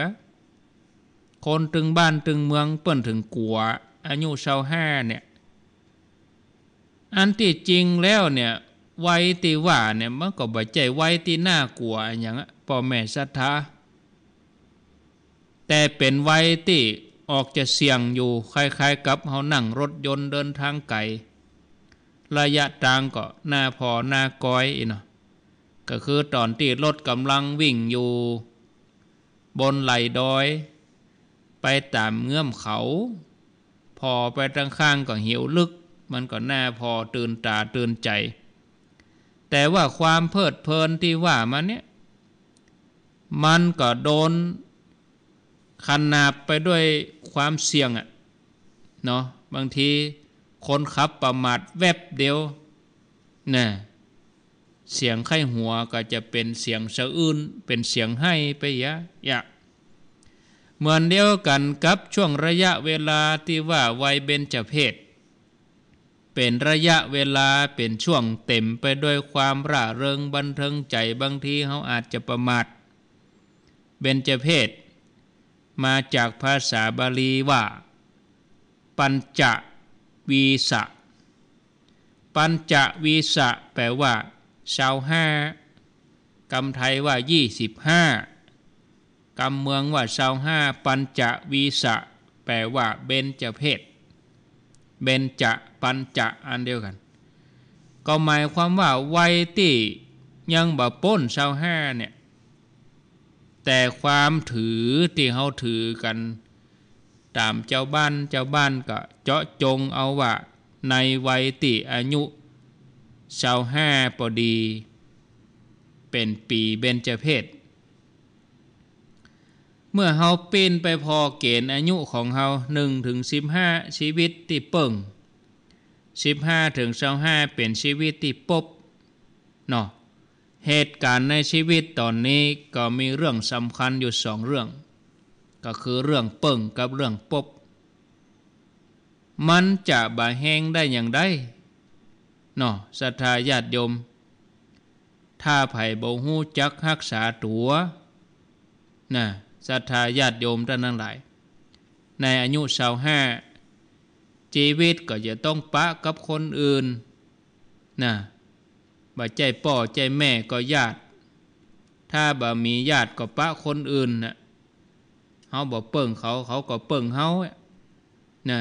กะคนถึงบ้านถึงเมือง เปิ้นถึงกัวอายุชาวห้าเนี่ย อันที่จริงแล้วเนี่ยวัยตีว่าเนี่ยมันก็บใจวัยตีหน้ากลัวอย่างพ่อแม่ศรัทธา แต่เป็นวัยตีออกจะเสี่ยงอยู่คล้าย ๆ กับเขานั่งรถยนต์เดินทางไกล ระยะทางก็หน้าพอหน้าก้อยอีเนาะก็คือตอนที่รถกำลังวิ่งอยู่บนไหลดอยไปตามเงื่อมเขา พอไปัางข้างก็หิวลึก มันก็น่าพอตื่นตาตื่นใจ แต่ว่าความเพลิดเพลินที่ว่ามันเนี่ยมันก็โดนขนาบไปด้วยความเสี่ยงอะเนาะบางทีคนขับประมาทแวบเดียวน่ะเสียงไข้หัวก็จะเป็นเสียงสะอื้นเป็นเสียงให้ไปยะยะเหมือนเดียวกันกับช่วงระยะเวลาที่ว่าวัยเบญจเพศเป็นระยะเวลาเป็นช่วงเต็มไปด้วยความร่าเริงบันเทิงใจบางทีเขาอาจจะประมาทเบญจเพศมาจากภาษาบาลีว่า ปัญจวีสะปัญจวีสะแปลว่าชาวห้ากำไทยว่ายี่สิบห้ากำเมืองว่าสาวห้าปัญจวีสะแปลว่าเบนจเพศเบนจะปัญจะอันเดียวกัน ก็หมายความว่าวัยที่ยังบ่ป้นสาวห้าเนี่ยแต่ความถือที่เขาถือกัน ตามเจ้าบ้านเจ้าบ้านก็เจาะจงเอาว่าในวัยติอายุชาวห้าพอดี เป็นปีเบญจเพศเมื่อเฮาปีนไปพอเกณฑ์อายุของเฮาหนึ่งถึงสิบห้าชีวิตที่เปิ่งสิบห้าถึงสองห้าเป็นชีวิตที่ปบเนาะเหตุการณ์ในชีวิตตอนนี้ก็มีเรื่องสำคัญอยู่สองเรื่อง ก็คือเรื่องเปิ่งกับเรื่องปบ มันจะบาแห้งได้อย่างไดเนาะสัทธาญาติโยม ถ้าไผ่บ่หูจักฮักษาตัวนะศรัทธาญาติโยมท่านทั้งหลาย ในอายุชาวห้าชีวิตก็จะต้องปะกับคนอื่นนะบ่ใจป่อใจแม่ก็ญาติ ถ้าบ่มีญาติก็ปะคนอื่นนะเขาบ่เปิ่งเขาเขาก็เปิ่งเขานะ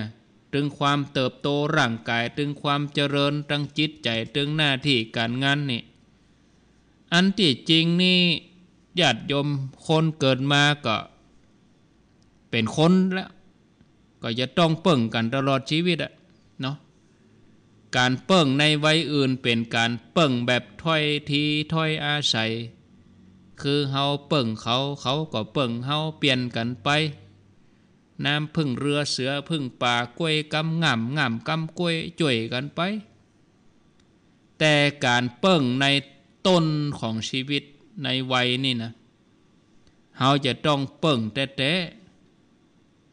ถึงความเติบโตร่างกายถึงความเจริญทั้งจิตใจถึงหน้าที่การงานนี่ อันที่จริงนี่ญาติโยมคนเกิดมาก็เป็นคน แล้ว ก็จะต้องเปิ่งกันตลอดชีวิตอะเนาะการเปิ่งในวัยอื่นเป็นการเปิ่งแบบถ้อยทีถ้อยอาศัย คือเฮาเปิ่งเขาเขาก็เปิ่งเฮาเปลี่ยนกันไป น้ำพึ่งเรือเสือพึ่งป่ากล้วยกำง่มง่มกำกล้วยจ่วยกันไป แต่การเปิ่งในต้นของชีวิตในวัยนี่นะเขาจะต้องเปิ่งแต๊ะ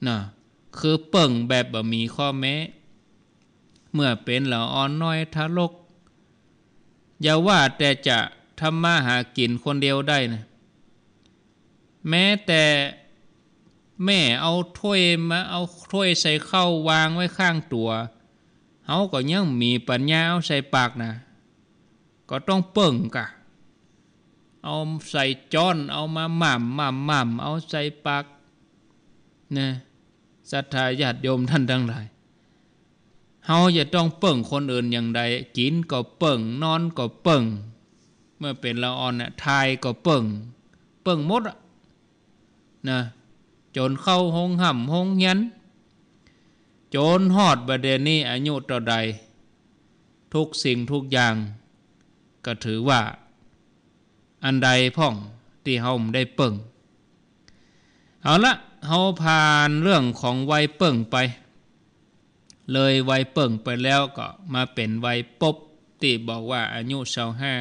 นะคือเปิ่งแบบบมีข้อแม้ เมื่อเป็นเหล่าอ่อนน้อยทาลก อย่าว่าแต่จะทำมาหากินคนเดียวได้นะแม้แต่แม่เอาถ้วยมาเอาถ้วยใส่ข้าววางไว้ข้างตัว เขาก็ยังมีปัญญาเอาใส่ปากนะ ก็ต้องเปิ่งกะเอาใส่จ้อนเอามาหม่ำหม่ำหม่ำเอาใส่ปากนะศรัทธาญาติโยมท่านทั้งหลายเฮาจะต้องเปิ่งคนอื่นอย่างใดกินก็เปิ่งนอนก็เปิ่งเมื่อเป็นละออนน่ะทายก็เปิ่งเปิ่งมดนะจนเข้าห้องห่ำห้องยันจนหอดประเด็นนี้อายุต่อใด ทุกสิ่งทุกอย่าง ก็ถือว่าอันใดพ่องที่เฮาได้เปิ่งเอาละเฮาผ่านเรื่องของวัยเปิ่งไป เลยวัยเปิ่งไปแล้วก็มาเป็นวัยปบที่บอกว่า อายุเศาห้า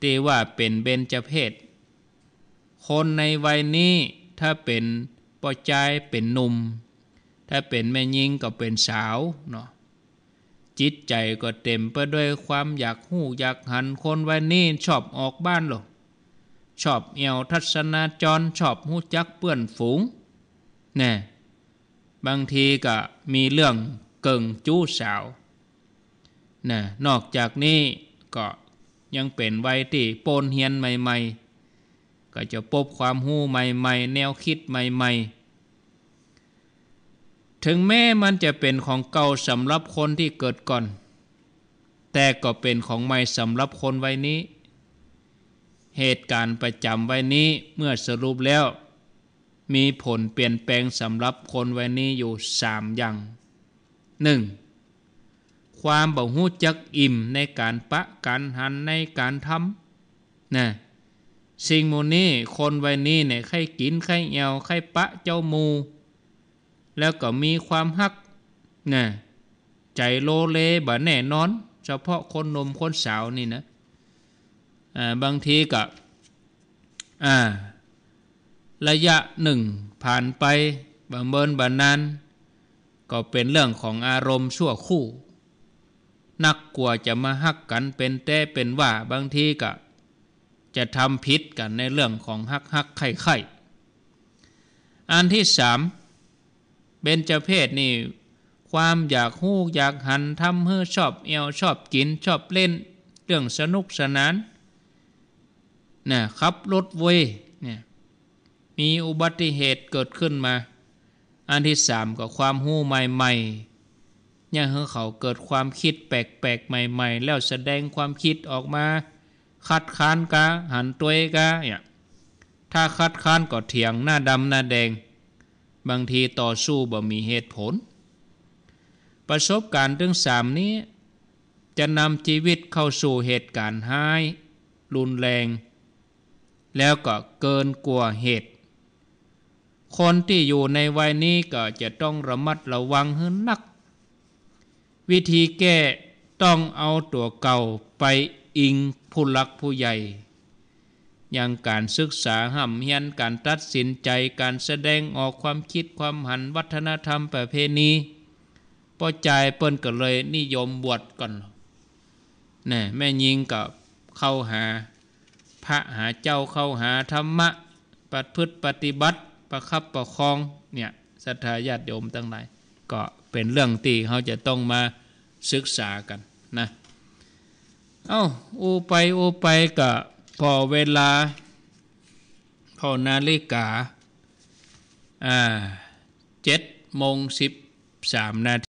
ที่ว่าเป็นเบญจเพศคนในวัยนี้ถ้าเป็นปอจายเป็นหนุ่ม ถ้าเป็นแม่ยิงก็เป็นสาวเนาะจิตใจก็เต็มไปด้วยความอยากหู้อยากหันคนไว้นี่ชอบออกบ้านหรอกชอบเอวทัศนาจรชอบหู้จักเปื่อนฝูงแน่บางทีก็มีเรื่องเก่งจู้สาวน่นอกจากนี้ก็ยังเป็นไวที่โปนเฮียนใหม่ๆ ก็จะพบความหู้ใหม่ๆ แนวคิดใหม่ๆถึงแม้มันจะเป็นของเก่าสำหรับคนที่เกิดก่อน แต่ก็เป็นของใหม่สำหรับคนไว้นี้ เหตุการณ์ประจำไว้นี้เมื่อสรุปแล้ว มีผลเปลี่ยนแปลงสำหรับคนไว้นี้อยู่สามอย่าง 1. ความบ่หูจักอิ่มในการปะการหันในการทำนะสิ่งมูนี้คนไว้นี้เนี่ยใครกิน ใครเอวใครปะเจ้ามูแล้วก็มีความฮักนะใจโลเลบะแน่นอน เฉพาะคนนมคนสาวนี่นะบางทีกับระยะหนึ่ง ผ่านไปบังเบินบันนาน ก็เป็นเรื่องของอารมณ์ชั่วคู่ นักกลัวจะมาฮักกันเป็นแต่เป็นว่า บางทีก็ จะทำพิษกันในเรื่องของฮักฮักไข่ไข่อันที่สามเบญจเพศนี่ความอยากหู้อยากหันทำเพื่อชอบเอวชอบกินชอบเล่น เรื่องสนุกสนานนะขับรถเวยเนี่ยมีอุบัติเหตุเกิดขึ้นมา อันที่สามก็ความหู้ใหม่ๆเนี่ยเเขาเกิดความคิดแปลกๆใหม่ๆ แล้วแสดงความคิดออกมา คัดค้านกะหันตัวกะเนี่ยถ้าคัดค้านก็เถียงหน้าดำหน้าแดงบางทีต่อสู้บ่มีเหตุผล ประสบการณ์เรื่องสามนี้ จะนำชีวิตเข้าสู่เหตุการณ์ห้ายรุนแรง แล้วก็เกินกว่าเหตุ คนที่อยู่ในวัยนี้ก็จะต้องระมัดระวังให้นัก วิธีแก้ต้องเอาตัวเก่าไปอิงผู้หลักผู้ใหญ่อย่างการศึกษาห่ำเฮียนการตัดสินใจการแสดงออกความคิดความหันวัฒนธรรมประเพณีพอใจเปิ้นก็เลยนิยมบวชก่อนนี่แม่ยิงกับเข้าหาพระหาเจ้าเข้าหาธรรมะปฏิพฤติปฏิบัติประคับประคองเนี่ยศรัทธาญาติโยมตั้งหลายก็เป็นเรื่องที่เขาจะต้องมาศึกษากันนะเอา้าโอไปโอไปกับกอเวลา พอนาฬิกาเจ็ดโมงสิบสามนาที